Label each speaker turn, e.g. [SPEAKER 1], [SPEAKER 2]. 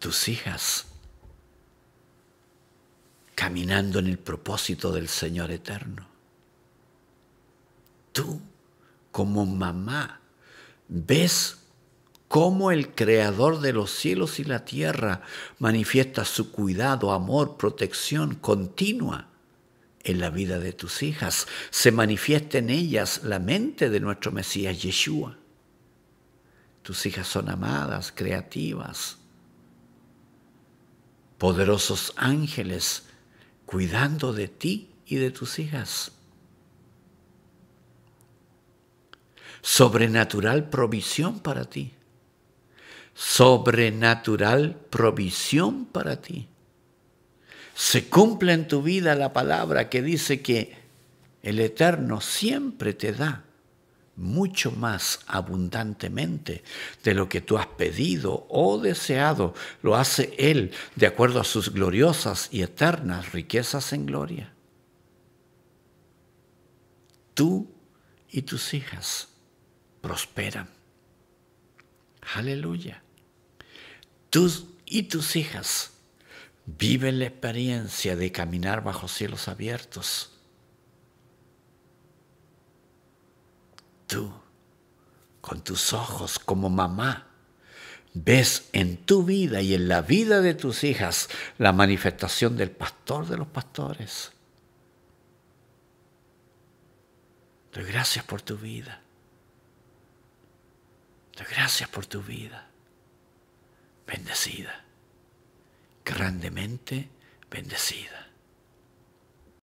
[SPEAKER 1] tus hijas, caminando en el propósito del Señor eterno. Tú, como mamá, ves cómo el creador de los cielos y la tierra manifiesta su cuidado, amor, protección continua en la vida de tus hijas. Se manifiesta en ellas la mente de nuestro Mesías Yeshua. Tus hijas son amadas, creativas, poderosos ángeles cuidando de ti y de tus hijas. Sobrenatural provisión para ti. Sobrenatural provisión para ti. Se cumple en tu vida la palabra que dice que el Eterno siempre te da mucho más abundantemente de lo que tú has pedido o deseado. Lo hace Él de acuerdo a sus gloriosas y eternas riquezas en gloria. Tú y tus hijas prosperan. Aleluya. Tú y tus hijas viven la experiencia de caminar bajo cielos abiertos tú, con tus ojos como mamá, ves en tu vida y en la vida de tus hijas la manifestación del pastor de los pastores. Doy gracias por tu vida. Doy gracias por tu vida. Bendecida. Grandemente bendecida.